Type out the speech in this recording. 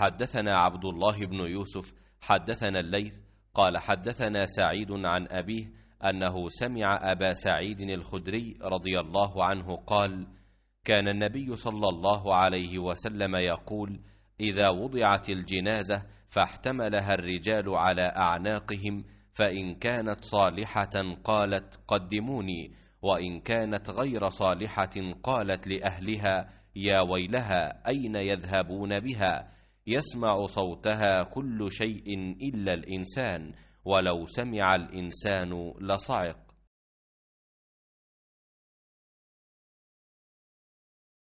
حدثنا عبد الله بن يوسف حدثنا الليث قال حدثنا سعيد عن أبيه أنه سمع أبا سعيد الخدري رضي الله عنه قال كان النبي صلى الله عليه وسلم يقول إذا وضعت الجنازة فاحتملها الرجال على أعناقهم فإن كانت صالحة قالت قدموني وإن كانت غير صالحة قالت لأهلها يا ويلها أين يذهبون بها يسمع صوتها كل شيء إلا الإنسان ولو سمع الإنسان لصعق